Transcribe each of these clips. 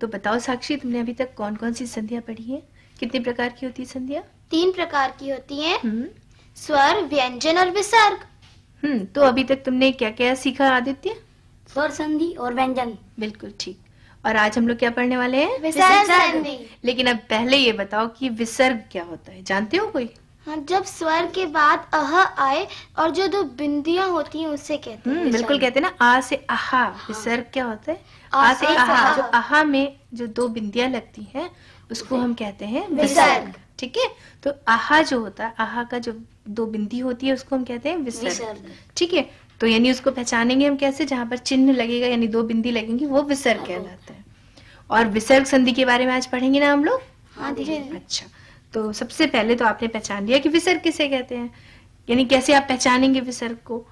तो बताओ साक्षी तुमने अभी तक कौन कौन सी संध्या पढ़ी है कितने प्रकार की होती है संध्या तीन प्रकार की होती है हम्म। स्वर व्यंजन और विसर्ग हम्म तो अभी तक तुमने क्या क्या सीखा आदित्य स्वर संधि और व्यंजन बिल्कुल ठीक और आज हम लोग क्या पढ़ने वाले हैं विसर्ग संधि लेकिन अब पहले ये बताओ कि विसर्ग क्या होता है जानते हो कोई हाँ, जब स्वर के बाद अह आए और जो दो बिंदियां होती हैं उसे कहते हैं हम्म, बिल्कुल कहते हैं ना आ से अहा विसर्ग हाँ। क्या होता है आ से अहा जो अहा में जो दो बिंदियां लगती हैं उसको हम कहते हैं विसर्ग ठीक है तो अहा जो होता है अहा का जो दो बिंदी होती है उसको हम कहते हैं विसर्ग ठीक है तो यानी उसको पहचानेंगे हम कैसे जहां पर चिन्ह लगेगा यानी दो बिंदी लगेंगी वो विसर्ग हाँ, कहलाता है और विसर्ग संधि के बारे में आज पढ़ेंगे ना हम लोग हाँ अच्छा तो सबसे पहले तो आपने पहचान लिया कि विसर्ग किसे कहते हैं यानी कैसे आप पहचानेंगे विसर्ग को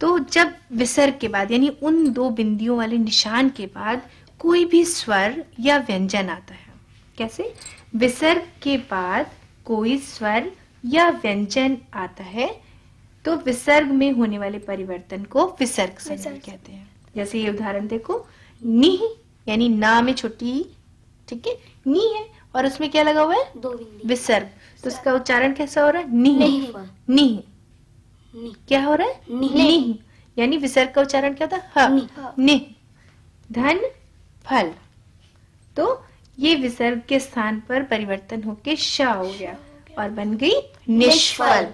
तो जब विसर्ग के बाद यानी उन दो बिंदियों वाले निशान के बाद कोई भी स्वर या व्यंजन आता है कैसे विसर्ग के बाद कोई स्वर या व्यंजन आता है तो विसर्ग में होने वाले परिवर्तन को विसर्ग संज्ञा कहते हैं जैसे ये उदाहरण देखो नी यानी ना में छोटी ठीक है नी है और उसमें क्या लगा हुआ है दो विसर्ग तो उसका उच्चारण कैसा हो रहा है नीह नीह क्या हो रहा है नीह यानी विसर्ग का उच्चारण क्या होता है निह धन फल तो ये विसर्ग के स्थान पर परिवर्तन होके शा हो गया और बन गई निष्फल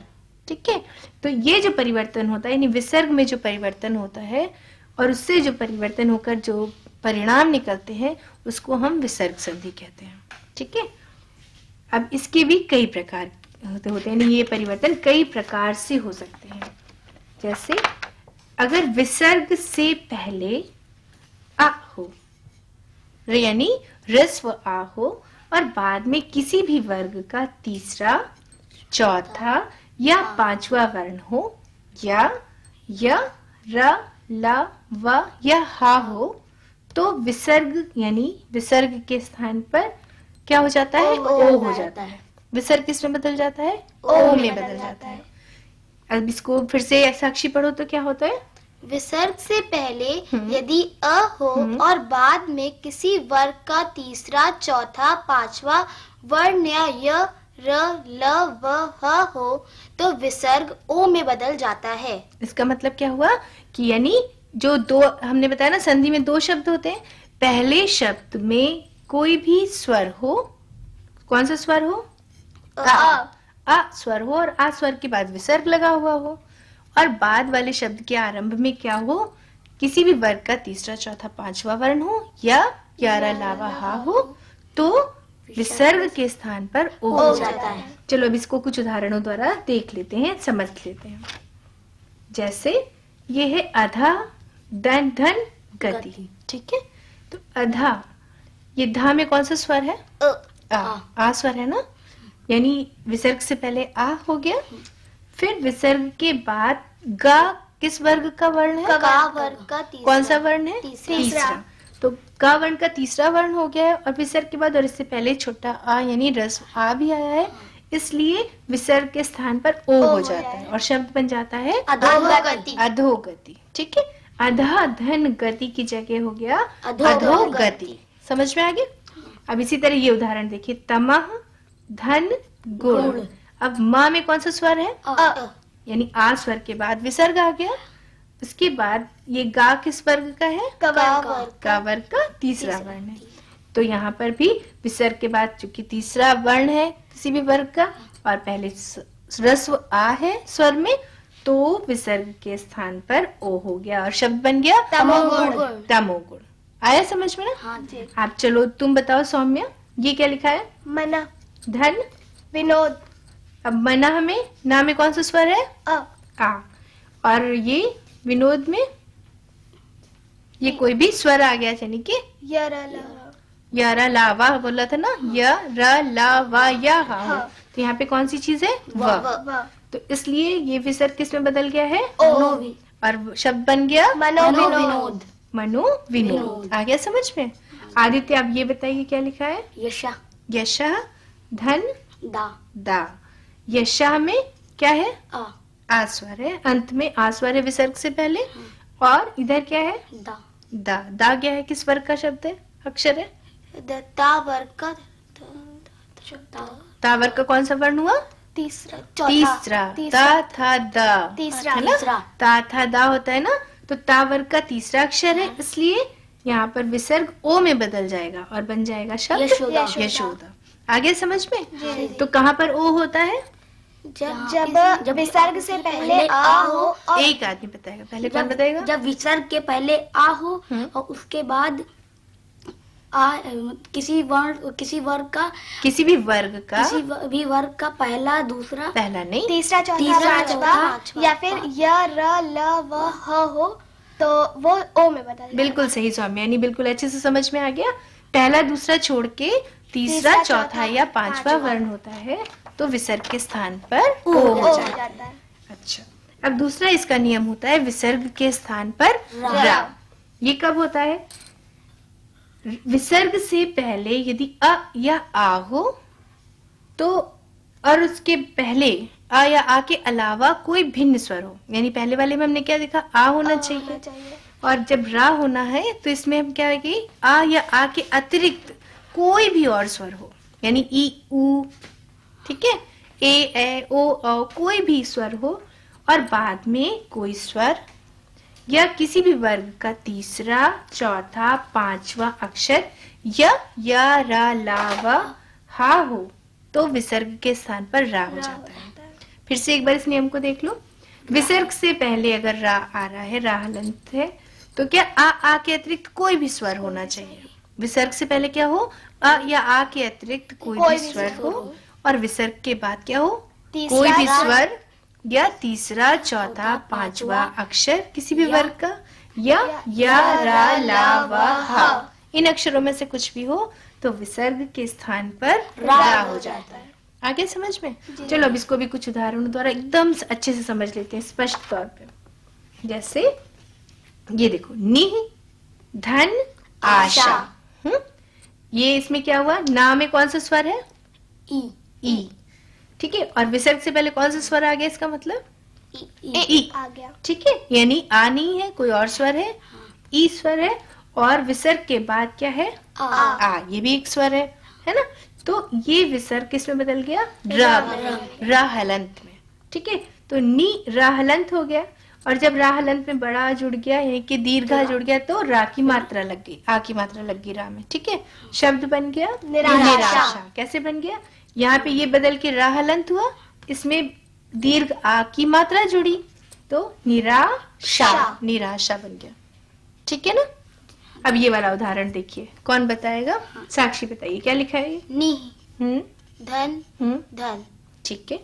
ठीक है तो ये जो परिवर्तन होता है यानी विसर्ग में जो परिवर्तन होता है और उससे जो परिवर्तन होकर जो परिणाम निकलते हैं उसको हम विसर्ग संधि कहते हैं ठीक है अब इसके भी कई प्रकार होते होते हैं ये परिवर्तन कई प्रकार से हो सकते हैं जैसे अगर विसर्ग से पहले आ हो यानी रस्व आ हो और बाद में किसी भी वर्ग का तीसरा चौथा या पांचवा वर्ण हो या या र ल व या हा हो तो विसर्ग यानी विसर्ग के स्थान पर क्या हो जाता है ओ हो जाता है विसर्ग किस में बदल जाता है ओ में बदल जाता है अब इसको फिर से साक्षी पढ़ो तो क्या होता है विसर्ग से पहले हम्म। यदि अ हो हम्म। और बाद में किसी वर्ग का तीसरा चौथा पांचवा वर्ण या य र ल व ह हो तो विसर्ग ओ में बदल जाता है इसका मतलब क्या हुआ कि यानी जो दो हमने बताया ना संधि में दो शब्द होते हैं पहले शब्द में कोई भी स्वर हो कौन सा स्वर हो आ, आ स्वर हो और आ स्वर के बाद विसर्ग लगा हुआ हो और बाद वाले शब्द के आरंभ में क्या हो किसी भी वर्ग का तीसरा चौथा पांचवा वर्ण हो या ग्यारह लावा हा हो तो विसर्ग के स्थान पर ओ हो जाता है चलो अब इसको कुछ उदाहरणों द्वारा देख लेते हैं समझ लेते हैं जैसे ये है अधा धन धन गति ठीक है तो अधा ये धा में कौन सा स्वर है आ, आ, आ स्वर है ना यानी विसर्ग से पहले आ हो गया फिर विसर्ग के बाद गा किस वर्ग का वर्ण है गा वर्ग का कौन सा वर्ण है तीसरा, तो गा वर्ण का तीसरा वर्ण हो गया है और विसर्ग के बाद और इससे पहले छोटा आ यानी रस आ भी आया है इसलिए विसर्ग के स्थान पर ओ, ओ हो जाता है और शब्द बन जाता है अधोगति अधोगति ठीक है अधा धन गति की जगह हो गया अधोगति समझ में आ गया अब इसी तरह ये उदाहरण देखिए तमह धन गुण अब माँ में कौन सा स्वर है अ यानी आ स्वर के बाद विसर्ग आ गया उसके बाद ये गा किस वर्ग का है का वर्ग का तीसरा वर्ण है तो यहाँ पर भी विसर्ग के बाद चूंकि तीसरा वर्ण है किसी भी वर्ग का और पहले रस्व आ है स्वर में तो विसर्ग के स्थान पर ओ हो गया और शब्द बन गया तमोगुण तमोगुण आया समझ में ना हाँ जी आप चलो तुम बताओ सौम्या ये क्या लिखा है मना धन विनोद अब मना हमें ना में कौन सा स्वर है अ आ और ये विनोद में ये कोई भी स्वर आ गया यानी कि यारा लावा बोला था ना य ला वा या हाँ। तो यहाँ पे कौन सी चीज है वाह तो इसलिए ये विसर्ग किस में बदल गया है ओ, और शब्द बन गया मनो विनोद मनु विनोद आ गया समझ में आदित्य आप ये बताइए क्या लिखा है यशा यशा धन दा दा यशा में क्या है आ आ है अंत में आस्वर विसर्ग से पहले हाँ। और इधर क्या है दा दा दा क्या है किस वर्ग का शब्द है अक्षर है दा का ता वर्ग का कौन सा वर्ण हुआ तीसरा तीसरा ता था दा तीसरा ता था दा होता है ना तो ता वर्ग का तीसरा अक्षर है इसलिए यहाँ पर विसर्ग ओ में बदल जाएगा और बन जाएगा शब्द यशोदा आगे समझ में तो कहाँ पर ओ होता है जब जब, जब विसर्ग से पहले आ हो और एक आदमी बताएगा पहले कौन बताएगा जब विसर्ग के पहले आ हो हम्म। और उसके बाद आ, किसी वर्ग किसी वर्ग का किसी भी वर्ग का किसी भी वर्ग का पहला दूसरा पहला नहीं तीसरा चौथा तीसरा या फिर य र ल व ह हो तो वो ओ में बता बिल्कुल सही स्वामी यानी बिल्कुल अच्छे से समझ में आ गया पहला दूसरा छोड़ के तीसरा चौथा या पांचवा वर्ण होता है तो विसर्ग के स्थान पर ओ हो जाता है अच्छा अब दूसरा इसका नियम होता है विसर्ग के स्थान पर रा ये कब होता है विसर्ग से पहले यदि अ या आ हो तो और उसके पहले अ या आ के अलावा कोई भिन्न स्वर हो यानी पहले वाले में हमने क्या देखा आ होना, चाहिए।, और जब रा होना है तो इसमें हम क्या कि आ या आ के अतिरिक्त कोई भी और स्वर हो यानी ई ऊ ठीक है ए ए ओ ओ कोई भी स्वर हो और बाद में कोई स्वर या किसी भी वर्ग का तीसरा चौथा पांचवा अक्षर य या रा ला व हा हो तो विसर्ग के स्थान पर रा हो जाता है फिर से एक बार इस नियम को देख लो विसर्ग से पहले अगर रा आ रहा है राह है तो क्या आ आ के अतिरिक्त कोई भी स्वर होना चाहिए विसर्ग से पहले क्या हो आ या आ के अतिरिक्त कोई, कोई भी स्वर हो और विसर्ग के बाद क्या हो कोई भी स्वर या तीसरा चौथा पांचवा अक्षर किसी भी वर्ग का या या रा ला वा हा इन अक्षरों में से कुछ भी हो तो विसर्ग के स्थान पर रा हो जाता है आगे समझ में चलो अब इसको भी कुछ उदाहरणों द्वारा एकदम अच्छे से समझ लेते हैं स्पष्ट तौर पे जैसे ये देखो निह धन आशा हम्म ये इसमें क्या हुआ ना में कौन सा स्वर है ई ई ठीक है और विसर्ग से पहले कौन सा स्वर आ गया इसका मतलब ए, ई, आ गया ठीक है यानी आ नहीं है कोई और स्वर है ई स्वर है और विसर्ग के बाद क्या है आ, आ ये भी एक स्वर है है ना तो ये विसर्ग किस में बदल गया र में ठीक है तो नी राहलंत हो गया और जब राहलंत में बड़ा जुड़ गया यानी कि दीर्घा जुड़ गया तो रा की मात्रा लग गई आ की मात्रा लग गई रा में ठीक है शब्द बन गया निराशा कैसे बन गया यहाँ पे ये बदल के राह हुआ इसमें दीर्घ आ की मात्रा जुड़ी तो निराशा निराशा बन गया ठीक है ना अब ये वाला उदाहरण देखिए कौन बताएगा हाँ। साक्षी बताइए क्या लिखा है नी हम्म। धन हम्म। धन ठीक है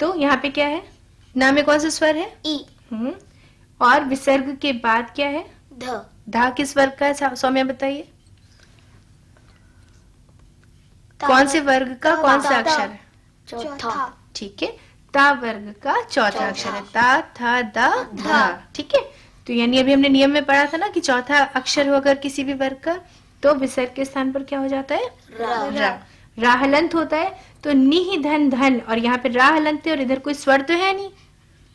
तो यहाँ पे क्या है नाम में कौन सा स्वर है ई हम्म। और विसर्ग के बाद क्या है ध धा किस वर्ग का है सौम्या बताइए कौन से वर्ग का कौन सा अक्षर चौथा ठीक है ता वर्ग का चौथा अक्षर है ता था दा धा ठीक है तो यानी अभी हमने नियम में पढ़ा था ना कि चौथा अक्षर हो अगर किसी भी वर्ग का तो विसर्ग के स्थान पर क्या हो जाता है रा राहलंत होता है तो निह धन धन और यहाँ पे राहलंत है और इधर कोई स्वर तो है नहीं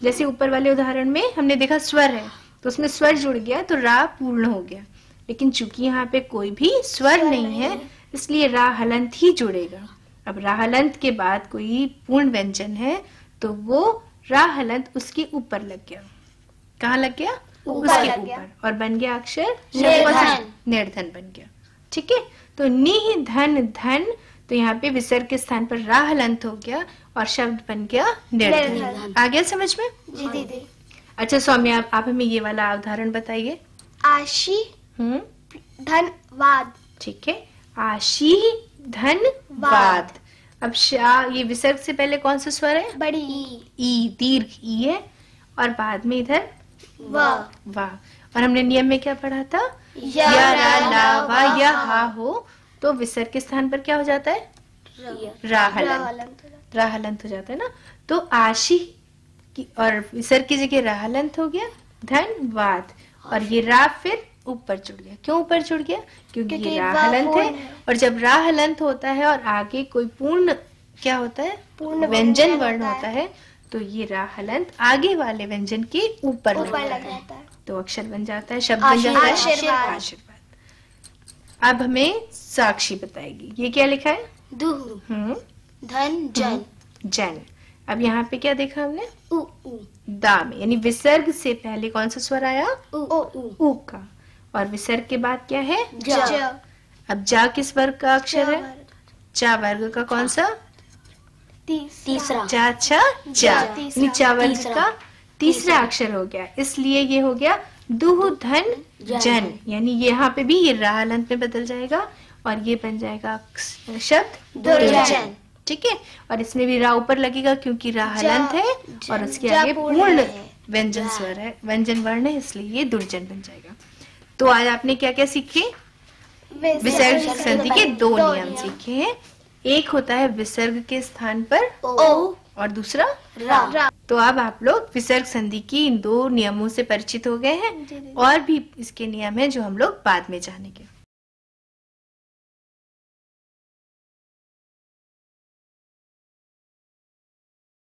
जैसे ऊपर वाले उदाहरण में हमने देखा स्वर है तो उसमें स्वर जुड़ गया तो रा पूर्ण हो गया लेकिन चूंकि यहाँ पे कोई भी स्वर नहीं है इसलिए राहलंत ही जुड़ेगा अब राहलंत के बाद कोई पूर्ण व्यंजन है तो वो राहलंत उसके ऊपर लग गया कहाँ लग गया उसके ऊपर और बन गया अक्षर निर्धन बन गया ठीक है तो निह धन धन तो यहाँ पे विसर्ग के स्थान पर राहलंत हो गया और शब्द बन गया निर्धन आ गया समझ में जी दीदी अच्छा स्वामी आप आप हमें ये वाला उदाहरण बताइए आशी हम्म? धनवाद ठीक है आशी धन बात अब शाह ये विसर्ग से पहले कौन सा स्वर है बड़ी ई दीर्घ ई है और बाद में इधर वाह वाह और हमने नियम में क्या पढ़ा था या ला या हा हो तो विसर्ग के स्थान पर क्या हो जाता है राहलंत राहलंत हो जाता है ना तो आशी की और विसर्ग की जगह राहलंत हो गया धनवाद और ये रा फिर ऊपर चढ़ गया क्यों ऊपर चढ़ गया क्योंकि, राह राहलंत है और जब राहलंत होता है और आगे कोई पूर्ण क्या होता है पूर्ण व्यंजन वर्ण होता है तो ये राहलंत आगे वाले व्यंजन के ऊपर जाता है तो अक्षर बन जाता है शब्द बन जाता है आशीर्वाद अब हमें साक्षी बताएगी ये क्या लिखा है हम्म। धन हम्म। जन जन अब यहाँ पे क्या देखा हमने उ, उ. दा में यानी विसर्ग से पहले कौन सा स्वर आया उ, उ, उ. उ का और विसर्ग के बाद क्या है जा, जा। अब जा किस वर्ग का अक्षर है चा वर्ग का कौन सा तीसरा जा जा नीचा वर्ग का तीसरा अक्षर हो गया इसलिए ये हो गया दुह धन जन यानी यहाँ पे भी ये राह अंत में बदल जाएगा और ये बन जाएगा शब्द दुर्जन ठीक है और इसमें भी राह ऊपर लगेगा क्योंकि राह अंत है और उसके आगे पूर्ण व्यंजन स्वर है व्यंजन वर्ण है इसलिए ये दुर्जन बन जाएगा तो आज आपने क्या क्या सीखे विसर्ग संधि के दो नियम सीखे हैं एक होता है विसर्ग के स्थान पर ओ और दूसरा रा तो अब आप लोग विसर्ग संधि की इन दो नियमों से परिचित हो गए हैं और भी इसके नियम हैं जो हम लोग बाद में जानेंगे